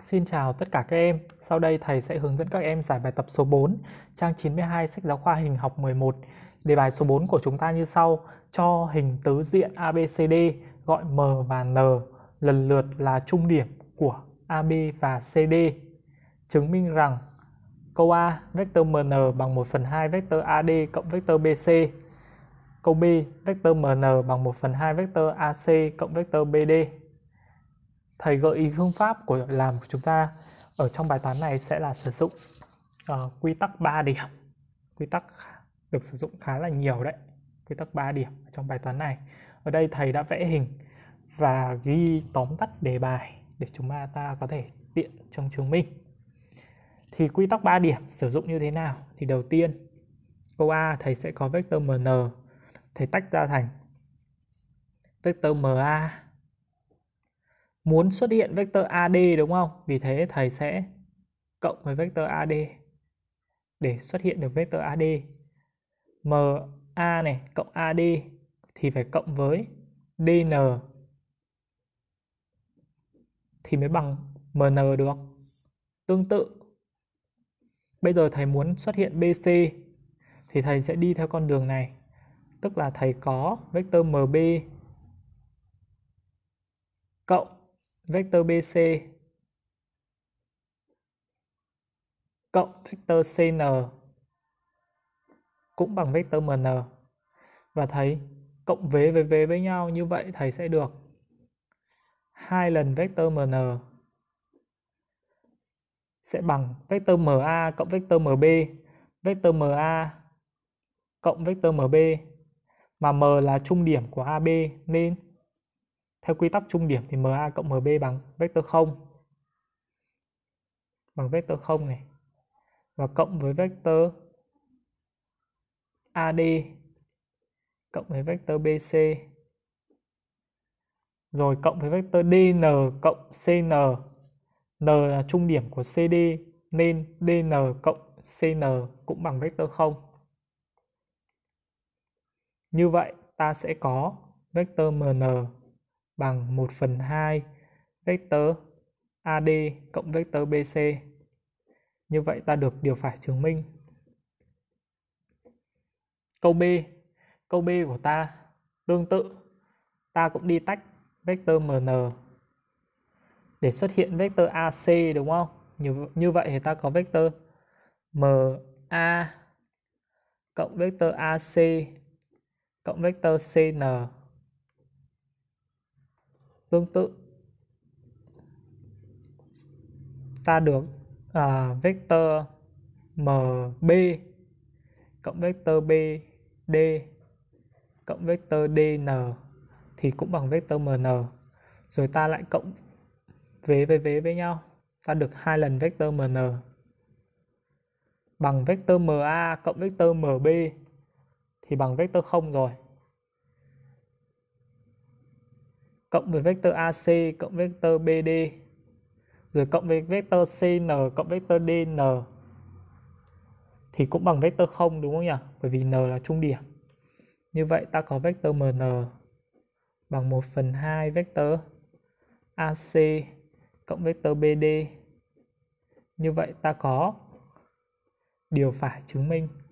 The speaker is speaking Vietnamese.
Xin chào tất cả các em, sau đây thầy sẽ hướng dẫn các em giải bài tập số 4, trang 92 sách giáo khoa hình học 11. Đề bài số 4 của chúng ta như sau, cho hình tứ diện ABCD gọi M và N lần lượt là trung điểm của AB và CD. Chứng minh rằng câu A, vector MN bằng 1 phần 2 vector AD cộng vector BC. Câu B, vector MN bằng 1 phần 2 vector AC cộng vector BD thầy gợi ý phương pháp của làm của chúng ta ở trong bài toán này sẽ là sử dụng uh, quy tắc 3 điểm quy tắc được sử dụng khá là nhiều đấy quy tắc 3 điểm trong bài toán này ở đây thầy đã vẽ hình và ghi tóm tắt đề bài để chúng ta có thể tiện trong chứng minh thì quy tắc 3 điểm sử dụng như thế nào thì đầu tiên câu A thầy sẽ có vector MN thầy tách ra thành vector MA muốn xuất hiện vector AD đúng không? Vì thế thầy sẽ cộng với vector AD để xuất hiện được vector AD. MA này cộng AD thì phải cộng với DN thì mới bằng MN được. Tương tự bây giờ thầy muốn xuất hiện BC thì thầy sẽ đi theo con đường này. Tức là thầy có vector MB cộng vector BC cộng vector CN cũng bằng vector MN và thấy cộng vế với vế với nhau như vậy thầy sẽ được hai lần vector MN sẽ bằng vector MA cộng vector MB vector MA cộng vector MB mà M là trung điểm của AB nên theo quy tắc trung điểm thì MA cộng MB bằng vector 0 bằng vector 0 này và cộng với vector AD cộng với vector BC rồi cộng với vector DN cộng CN N là trung điểm của CD nên DN cộng CN cũng bằng vector 0 như vậy ta sẽ có vector MN bằng 1 phần 2 vector AD cộng vector BC. Như vậy ta được điều phải chứng minh. Câu B. Câu B của ta tương tự ta cũng đi tách vector MN để xuất hiện vector AC đúng không? Như, như vậy thì ta có vector MA cộng vector AC cộng vector CN tương tự ta được à, vector mb cộng vector bd cộng vector dn thì cũng bằng vector mn rồi ta lại cộng vế với vế với nhau ta được hai lần vector mn bằng vector ma cộng vector mb thì bằng vector không rồi cộng với vector AC cộng vector BD rồi cộng với vector CN cộng vector DN thì cũng bằng vector 0 đúng không nhỉ? Bởi vì n là trung điểm. Như vậy ta có vector MN bằng 1 phần 2 vector AC cộng vector BD. Như vậy ta có điều phải chứng minh